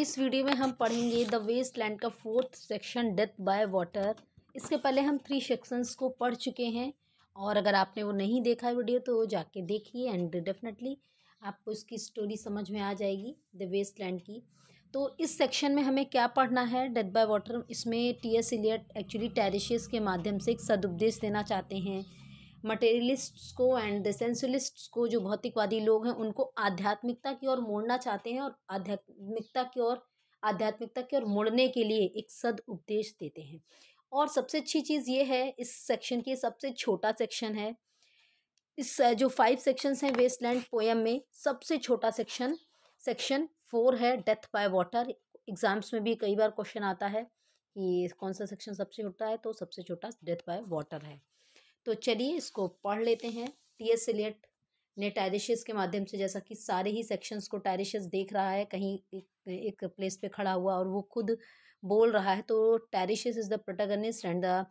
इस वीडियो में हम पढ़ेंगे द वेस्ट लैंड का fourth section death by water इसके पहले हम थ्री सेक्शंस को पढ़ चुके हैं और अगर आपने वो नहीं देखा है वीडियो तो जाके देखिए एंड डेफिनेटली आपको इसकी स्टोरी समझ में आ जाएगी द वेस्ट लैंड की तो इस सेक्शन में हमें क्या पढ़ना है डेथ बाय वाटर इसमें T S Eliot actually Tiresias के माध्यम से एक सदुपदेश देना चाहते हैं मटेरियलिस्ट्स को एंड द को जो भौतिकवादी लोग हैं उनको आध्यात्मिकता की ओर मोड़ना चाहते हैं और आध्यात्मिकता की ओर आध्यात्मिकता की ओर मोड़ने के लिए एक सद उपदेश देते हैं और सबसे अच्छी चीज़ ये है इस सेक्शन की सबसे छोटा सेक्शन है इस जो फाइव सेक्शंस हैं वेस्टलैंड पोएम में सबसे छोटा सेक्शन सेक्शन फोर है डेथ बाय वाटर एग्ज़ाम्स में भी कई बार क्वेश्चन आता है कि कौन सा सेक्शन सबसे छोटा है तो सबसे छोटा डेथ बाय वाटर है तो चलिए इसको पढ़ लेते हैं टी एस एलियट ने टायरिशेस के माध्यम से जैसा कि सारे ही सेक्शंस को टायरिशेस देख रहा है कहीं एक प्लेस पे खड़ा हुआ और वो खुद बोल रहा है तो Tiresias is the protagonist and the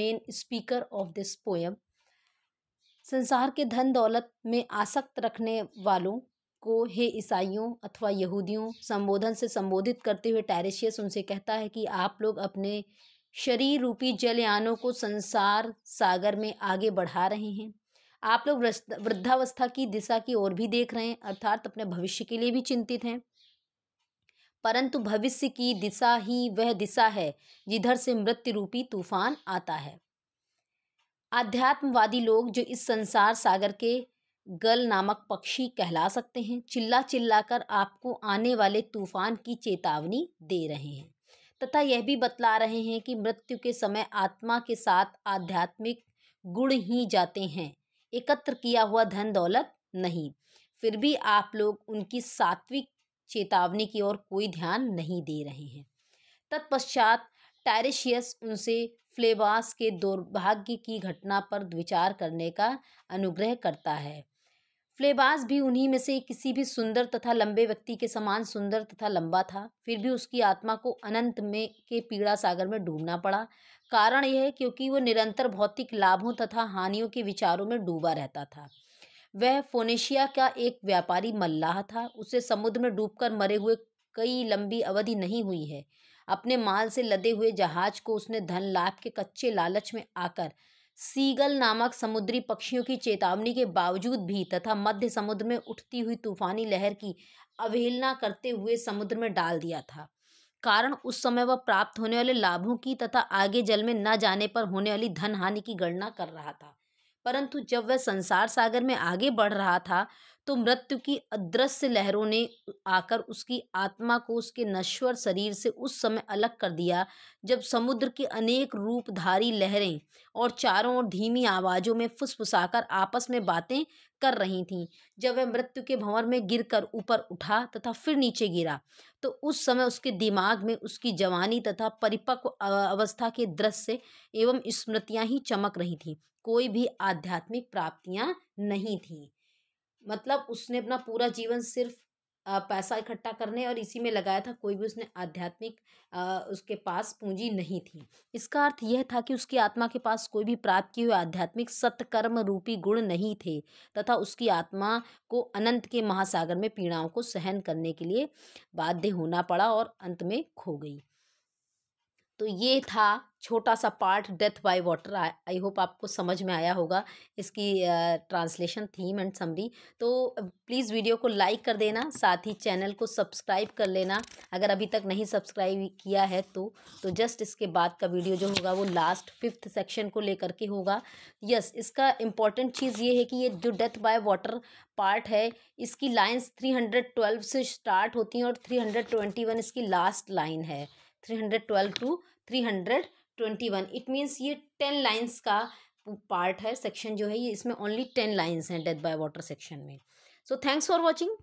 main speaker of this poem संसार के धन दौलत में आसक्त रखने वालों को हे ईसाइयों अथवा यहूदियों संबोधन से संबोधित करते हुए टैरिशियस उनसे कहता है कि आप लोग अपने शरीर रूपी जलयानों को संसार सागर में आगे बढ़ा रहे हैं आप लोग वृद्धावस्था की दिशा की ओर भी देख रहे हैं अर्थात अपने भविष्य के लिए भी चिंतित हैं परंतु भविष्य की दिशा ही वह दिशा है जिधर से मृत्यु रूपी तूफान आता है आध्यात्मवादी लोग जो इस संसार सागर के गल नामक पक्षी कहला सकते हैं चिल्ला चिल्ला कर आपको आने वाले तूफान की चेतावनी दे रहे हैं तथा यह भी बतला रहे हैं कि मृत्यु के समय आत्मा के साथ आध्यात्मिक गुण ही जाते हैं एकत्र किया हुआ धन दौलत नहीं फिर भी आप लोग उनकी सात्विक चेतावनी की ओर कोई ध्यान नहीं दे रहे हैं तत्पश्चात टैरिशियस उनसे फ्लेवास के दुर्भाग्य की घटना पर विचार करने का अनुग्रह करता है फ्लेबास भी उन्हीं में से किसी भी सुंदर तथा लंबे व्यक्ति के समान सुंदर तथा लंबा था फिर भी उसकी आत्मा को अनंत में के पीड़ा सागर में डूबना पड़ा कारण यह है क्योंकि वह निरंतर भौतिक लाभों तथा हानियों के विचारों में डूबा रहता था वह फोनेशिया का एक व्यापारी मल्लाह था उसे समुद्र में डूबकर मरे हुए कई लंबी अवधि नहीं हुई है अपने माल से लदे हुए जहाज को उसने धन लाभ के कच्चे लालच में आकर सीगल नामक समुद्री पक्षियों की चेतावनी के बावजूद भी तथा मध्य समुद्र में उठती हुई तूफानी लहर की अवहेलना करते हुए समुद्र में डाल दिया था कारण उस समय वह प्राप्त होने वाले लाभों की तथा आगे जल में न जाने पर होने वाली धन हानि की गणना कर रहा था परंतु जब वह संसार सागर में आगे बढ़ रहा था तो मृत्यु की अदृश्य लहरों ने आकर उसकी आत्मा को उसके नश्वर शरीर से उस समय अलग कर दिया जब समुद्र की अनेक रूपधारी लहरें और चारों ओर धीमी आवाज़ों में फुसफुसाकर आपस में बातें कर रही थीं जब वह मृत्यु के भंवर में गिरकर ऊपर उठा तथा फिर नीचे गिरा तो उस समय उसके दिमाग में उसकी जवानी तथा परिपक्व अवस्था के दृश्य एवं स्मृतियां ही चमक रही थीं कोई भी आध्यात्मिक प्राप्तियां नहीं थीं मतलब उसने अपना पूरा जीवन सिर्फ पैसा इकट्ठा करने और इसी में लगाया था कोई भी उसने आध्यात्मिक उसके पास पूंजी नहीं थी इसका अर्थ यह था कि उसकी आत्मा के पास कोई भी प्राप्त किए हुए आध्यात्मिक सत्कर्म रूपी गुण नहीं थे तथा उसकी आत्मा को अनंत के महासागर में पीड़ाओं को सहन करने के लिए बाध्य होना पड़ा और अंत में खो गई तो ये था छोटा सा part death by water I hope आपको समझ में आया होगा इसकी ट्रांसलेशन थीम एंड समरी तो प्लीज़ वीडियो को लाइक कर देना साथ ही चैनल को सब्सक्राइब कर लेना अगर अभी तक नहीं सब्सक्राइब किया है तो तो जस्ट इसके बाद का वीडियो जो होगा वो लास्ट फिफ्थ सेक्शन को लेकर के होगा यस इसका इम्पॉर्टेंट चीज़ ये है कि ये जो डेथ बाय वाटर पार्ट है इसकी लाइन्स थ्री हंड्रेड ट्वेल्व से स्टार्ट होती हैं और थ्री हंड्रेड ट्वेंटी वन इसकी लास्ट लाइन है three hundred twelve to three hundred twenty one it means ये टेन लाइन्स का पार्ट है सेक्शन जो है ये इसमें ओनली टेन लाइन्स हैं डेथ बाय वाटर सेक्शन में सो थैंक्स फॉर वॉचिंग